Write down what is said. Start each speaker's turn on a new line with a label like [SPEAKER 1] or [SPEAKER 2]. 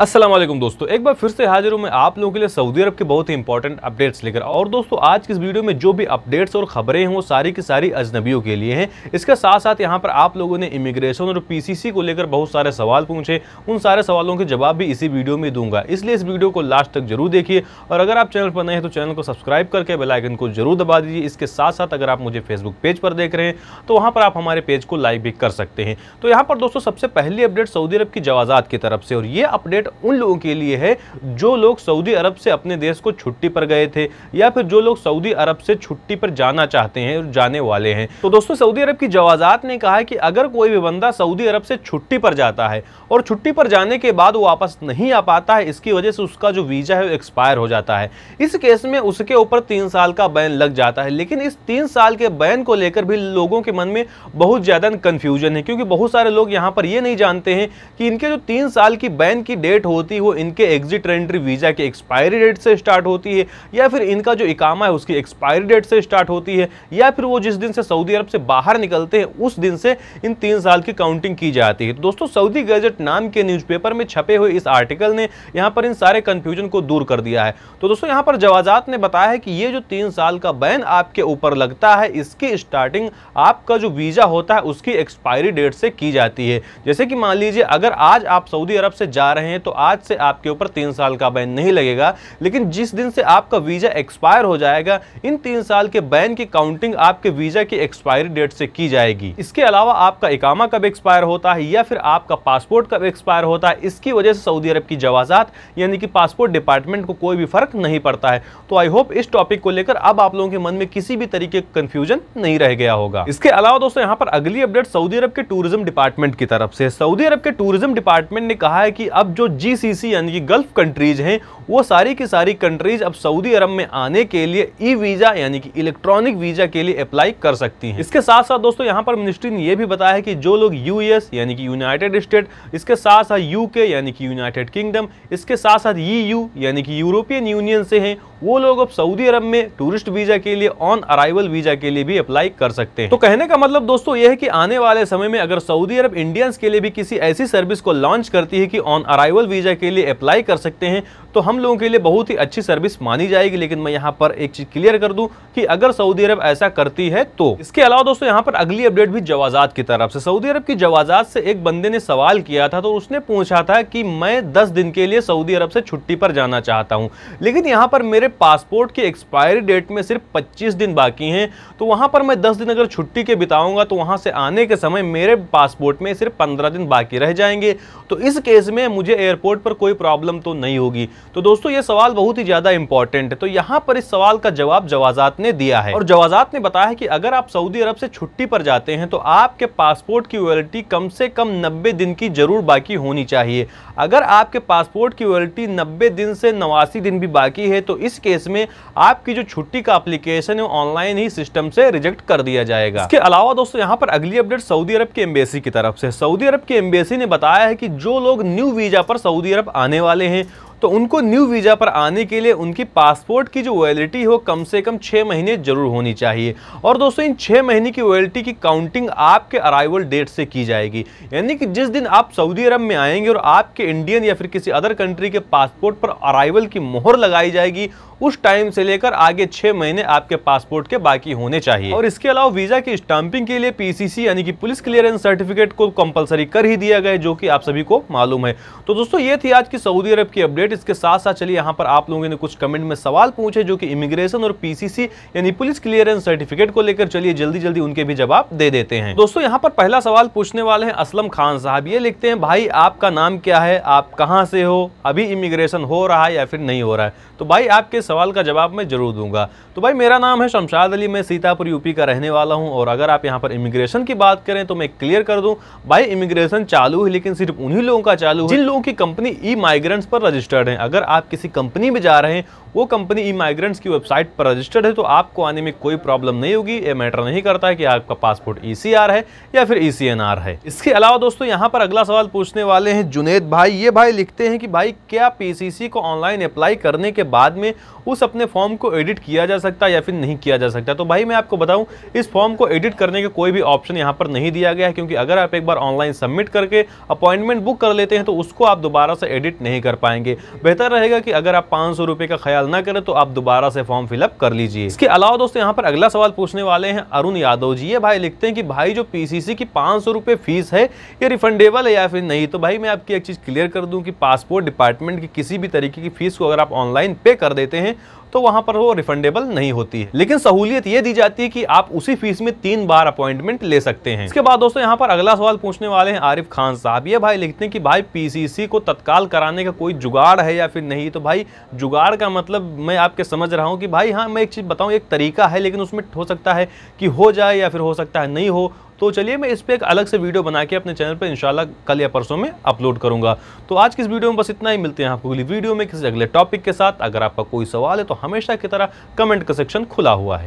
[SPEAKER 1] असलम दोस्तों एक बार फिर से हाजिर हूँ मैं आप लोगों के लिए सऊदी अरब के बहुत ही इंपॉर्टेंट अपडेट्स लेकर और दोस्तों आज की इस वीडियो में जो भी अपडेट्स और खबरें हैं वो सारी की सारी अजनबियों के लिए हैं इसके साथ साथ यहाँ पर आप लोगों ने इमिग्रेशन और पीसीसी को लेकर बहुत सारे सवाल पूछे उन सारे सवालों के जवाब भी इसी वीडियो में दूंगा इसलिए इस वीडियो को लास्ट तक जरूर देखिए और अगर आप चैनल पर नए हैं तो चैनल को सब्सक्राइब करके बेलाइकन को जरूर दबा दीजिए इसके साथ साथ अगर आप मुझे फेसबुक पेज पर देख रहे हैं तो वहाँ पर आप हमारे पेज को लाइक भी कर सकते हैं तो यहाँ पर दोस्तों सबसे पहली अपडेट सऊदी अरब की जवाजात की तरफ से और ये अपडेट सर्टिफिकेट उन लोगों के लिए है जो लोग सऊदी अरब से अपने देश को छुट्टी पर गए थे या फिर जो लोग सऊदी अरब से छुट्टी पर जाना चाहते हैं और जाने वाले हैं तो दोस्तों सऊदी अरब की जवाजात ने कहा है कि अगर कोई भी बंदा सऊदी अरब से छुट्टी पर जाता है और छुट्टी पर जाने के बाद वो वापस नहीं आ पाता है इसकी वजह से उसका जो वीज़ा है वो एक्सपायर हो जाता है इस केस में उसके ऊपर तीन साल का बैन लग जाता है लेकिन इस तीन साल के बैन को लेकर भी लोगों के मन में बहुत ज़्यादा कंफ्यूजन है क्योंकि बहुत सारे लोग यहां पर ये नहीं जानते हैं कि इनके जो तीन साल की बैन की डेट डेट होती है वो इनके एग्जिट एंट्री वीज़ा के एक्सपायरी डेट से स्टार्ट होती है या फिर इनका जो इकामा है उसकी एक्सपायरी डेट से स्टार्ट होती है या फिर वो जिस दिन से सऊदी अरब से बाहर निकलते हैं उस दिन से इन तीन साल की काउंटिंग की जाती है तो दोस्तों सऊदी गजट नाम के न्यूज़पेपर में छपे हुए इस आर्टिकल ने यहाँ पर इन सारे कन्फ्यूजन को दूर कर दिया है तो दोस्तों यहाँ पर जवाजात ने बताया है कि ये जो तीन साल का बैन आपके ऊपर लगता है इसकी स्टार्टिंग आपका जो वीज़ा होता है उसकी एक्सपायरी डेट से की जाती है जैसे कि मान लीजिए अगर आज आप सऊदी अरब से जा रहे हैं तो आज से आपके ऊपर तीन साल का बैन नहीं लगेगा लेकिन जिस दिन से आपका वीज़ा एक्सपायर हो जाएगा इन तीन साल के बैन की काउंटिंग आपके वीज़ा की एक्सपायरी डेट से की जाएगी इसके अलावा आपका इकामा कब एक्सपायर होता है या फिर आपका पासपोर्ट कब एक्सपायर होता है इसकी वजह से सऊदी अरब की जवाजात यानी कि पासपोर्ट डिपार्टमेंट को कोई भी फ़र्क नहीं पड़ता है तो आई होप इस टॉपिक को लेकर अब आप लोगों के मन में किसी भी तरीके का कंफ्यूजन नहीं रह गया होगा इसके अलावा दोस्तों यहाँ पर अगली अपडेट सऊदी अरब के टूरिज्म डिपार्टमेंट की तरफ से सऊदी अरब के टूरिज्म डिपार्टमेंट ने कहा है कि अब जो जीसीसी यानी कि गल्फ कंट्रीज हैं वो सारी की सारी कंट्रीज अब सऊदी अरब में आने के लिए ई वीज़ा यानी कि इलेक्ट्रॉनिक वीज़ा के लिए अप्लाई कर सकती हैं इसके साथ साथ दोस्तों यहाँ पर मिनिस्ट्री ने यह भी बताया है कि जो लोग यूएस यानी कि यूनाइटेड स्टेट इसके साथ साथ यूके यानी कि यूनाइटेड किंगडम इसके साथ साथ ई यानी कि यूरोपियन यूनियन से हैं वो लोग अब सऊदी अरब में टूरिस्ट वीज़ा के लिए ऑन अराइवल वीज़ा के लिए भी अप्लाई कर सकते हैं तो कहने का मतलब दोस्तों यह है कि आने वाले समय में अगर सऊदी अरब इंडियंस के लिए भी किसी ऐसी सर्विस को लॉन्च करती है कि ऑन अराइवल ट्रैवल वीज़ा के लिए अप्लाई कर सकते हैं तो हम लोगों के लिए बहुत ही अच्छी सर्विस मानी जाएगी लेकिन मैं यहाँ पर एक चीज़ क्लियर कर दूँ कि अगर सऊदी अरब ऐसा करती है तो इसके अलावा दोस्तों यहाँ पर अगली अपडेट भी जवाजात की तरफ से सऊदी अरब की जवाजात से एक बंदे ने सवाल किया था तो उसने पूछा था कि मैं दस दिन के लिए सऊदी अरब से छुट्टी पर जाना चाहता हूँ लेकिन यहाँ पर मेरे पासपोर्ट की एक्सपायरी डेट में सिर्फ पच्चीस दिन बाकी हैं तो वहाँ पर मैं दस दिन अगर छुट्टी के बिताऊंगा तो वहाँ से आने के समय मेरे पासपोर्ट में सिर्फ पंद्रह दिन बाकी रह जाएंगे तो इस केस में मुझे एयर एयरपोर्ट पर कोई प्रॉब्लम तो नहीं होगी तो दोस्तों ये सवाल बहुत ही ज़्यादा इंपॉर्टेंट है तो यहाँ पर इस सवाल का जवाब जवाजात ने दिया है और जवाजात ने बताया है कि अगर आप सऊदी अरब से छुट्टी पर जाते हैं तो आपके पासपोर्ट की वैलिटी कम से कम नब्बे दिन की जरूर बाकी होनी चाहिए अगर आपके पासपोर्ट की वैलिटी नब्बे दिन से नवासी दिन भी बाकी है तो इस केस में आपकी जो छुट्टी का अप्लीकेशन है ऑनलाइन ही सिस्टम से रिजेक्ट कर दिया जाएगा इसके अलावा दोस्तों यहाँ पर अगली अपडेट सऊदी अरब की एम्बेसी की तरफ से सऊदी अरब की एम्बेसी ने बताया है कि जो लोग न्यू वीजा पर सऊदी अरब आने वाले हैं तो उनको न्यू वीज़ा पर आने के लिए उनकी पासपोर्ट की जो वैलिडिटी हो कम से कम छः महीने जरूर होनी चाहिए और दोस्तों इन छः महीने की वैलिडिटी की काउंटिंग आपके अराइवल डेट से की जाएगी यानी कि जिस दिन आप सऊदी अरब में आएंगे और आपके इंडियन या फिर किसी अदर कंट्री के पासपोर्ट पर अराइवल की मोहर लगाई जाएगी उस टाइम से लेकर आगे छह महीने आपके पासपोर्ट के बाकी होने चाहिए और इसके अलावा वीजा की स्टाम्पिंग के लिए पीसीसी यानी कि पुलिस क्लियरेंस सर्टिफिकेट को कंपलसरी कर ही दिया गया जो कि आप सभी को मालूम है तो दोस्तों ये थी आज की सऊदी अरब की अपडेट इसके साथ साथ चलिए यहाँ पर आप लोगों ने कुछ कमेंट में सवाल पूछे जो कि इमिग्रेशन और पीसीसी यानी पुलिस क्लियरेंस सर्टिफिकेट को लेकर चलिए जल्दी जल्दी उनके भी जवाब दे देते हैं दोस्तों यहाँ पर पहला सवाल पूछने वाले हैं असलम खान साहब ये लिखते हैं भाई आपका नाम क्या है आप कहाँ से हो अभी इमिग्रेशन हो रहा है या फिर नहीं हो रहा है तो भाई आपके सवाल का जवाब मैं ज़रूर दूंगा तो भाई मेरा नाम है शमशाद अली मैं सीतापुर यूपी का रहने वाला हूं और अगर आप यहां पर इमिग्रेशन की बात करें तो मैं क्लियर कर दूं भाई इमिग्रेशन चालू है लेकिन सिर्फ उन्हीं लोगों का चालू जिन लोगों की कंपनी ई माइग्रेंट्स पर रजिस्टर्ड है अगर आप किसी कंपनी में जा रहे हैं वो कंपनी ई माइग्रेंट्स की वेबसाइट पर रजिस्टर्ड है तो आपको आने में कोई प्रॉब्लम नहीं होगी ये मैटर नहीं करता है कि आपका पासपोर्ट ई e है या फिर ई e है इसके अलावा दोस्तों यहाँ पर अगला सवाल पूछने वाले हैं जुनेद भाई ये भाई लिखते हैं कि भाई क्या पीसीसी को ऑनलाइन अप्लाई करने के बाद में उस अपने फॉर्म को एडिट किया जा सकता है या फिर नहीं किया जा सकता तो भाई मैं आपको बताऊं इस फॉर्म को एडिट करने का कोई भी ऑप्शन यहाँ पर नहीं दिया गया है क्योंकि अगर आप एक बार ऑनलाइन सबमिट करके अपॉइंटमेंट बुक कर लेते हैं तो उसको आप दोबारा से एडिट नहीं कर पाएंगे बेहतर रहेगा कि अगर आप पाँच का ख्याल ना करें तो आप दोबारा से फॉर्म फिलअप कर लीजिए इसके अलावा दोस्तों यहाँ पर अगला सवाल पूछने वाले हैं अरुण यादव जी ये भाई लिखते हैं कि भाई जो पी की पाँच सौ रुपये फीस है ये रिफंडेबल है या फिर नहीं तो भाई मैं आपकी एक चीज़ क्लियर कर दूं कि पासपोर्ट डिपार्टमेंट की किसी भी तरीके की फ़ीस को अगर आप ऑनलाइन पे कर देते हैं तो वहां पर वो रिफंडेबल नहीं होती है लेकिन सहूलियत ये दी जाती है कि आप उसी फीस में तीन बार अपॉइंटमेंट ले सकते हैं इसके बाद दोस्तों यहाँ पर अगला सवाल पूछने वाले हैं आरिफ खान साहब ये भाई लिखते हैं कि भाई पीसीसी को तत्काल कराने का कोई जुगाड़ है या फिर नहीं तो भाई जुगाड़ का मतलब मैं आपके समझ रहा हूँ कि भाई हाँ मैं एक चीज़ बताऊँ एक तरीका है लेकिन उसमें हो सकता है कि हो जाए या फिर हो सकता है नहीं हो तो चलिए मैं इस पर एक अलग से वीडियो बना के अपने चैनल पर इंशाल्लाह कल या परसों में अपलोड करूंगा तो आज की इस वीडियो में बस इतना ही मिलते हैं आपको अगली वीडियो में किसी अगले टॉपिक के साथ अगर आपका कोई सवाल है तो हमेशा की तरह कमेंट का सेक्शन खुला हुआ है